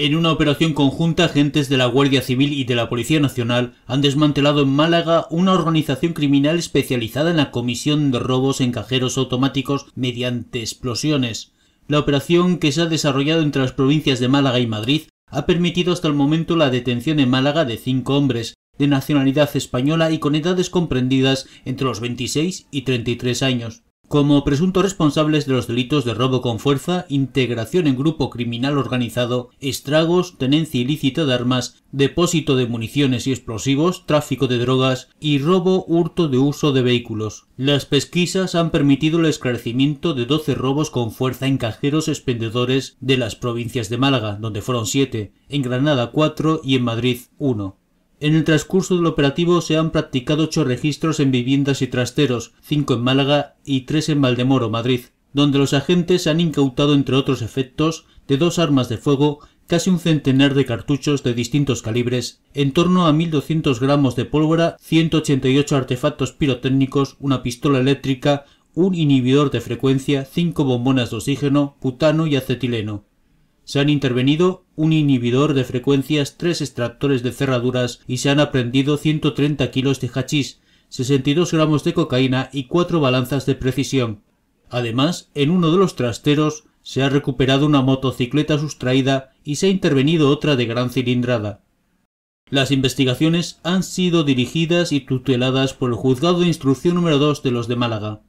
En una operación conjunta, agentes de la Guardia Civil y de la Policía Nacional han desmantelado en Málaga una organización criminal especializada en la comisión de robos en cajeros automáticos mediante explosiones. La operación que se ha desarrollado entre las provincias de Málaga y Madrid ha permitido hasta el momento la detención en Málaga de cinco hombres, de nacionalidad española y con edades comprendidas entre los 26 y 33 años como presuntos responsables de los delitos de robo con fuerza, integración en grupo criminal organizado, estragos, tenencia ilícita de armas, depósito de municiones y explosivos, tráfico de drogas y robo hurto de uso de vehículos. Las pesquisas han permitido el esclarecimiento de 12 robos con fuerza en cajeros expendedores de las provincias de Málaga, donde fueron 7, en Granada 4 y en Madrid 1. En el transcurso del operativo se han practicado ocho registros en viviendas y trasteros, cinco en Málaga y tres en Valdemoro, Madrid, donde los agentes han incautado, entre otros efectos, de dos armas de fuego, casi un centenar de cartuchos de distintos calibres, en torno a 1.200 gramos de pólvora, 188 artefactos pirotécnicos, una pistola eléctrica, un inhibidor de frecuencia, cinco bombonas de oxígeno, putano y acetileno. Se han intervenido un inhibidor de frecuencias, tres extractores de cerraduras y se han aprendido 130 kilos de hachís, 62 gramos de cocaína y cuatro balanzas de precisión. Además, en uno de los trasteros se ha recuperado una motocicleta sustraída y se ha intervenido otra de gran cilindrada. Las investigaciones han sido dirigidas y tuteladas por el Juzgado de Instrucción número 2 de los de Málaga.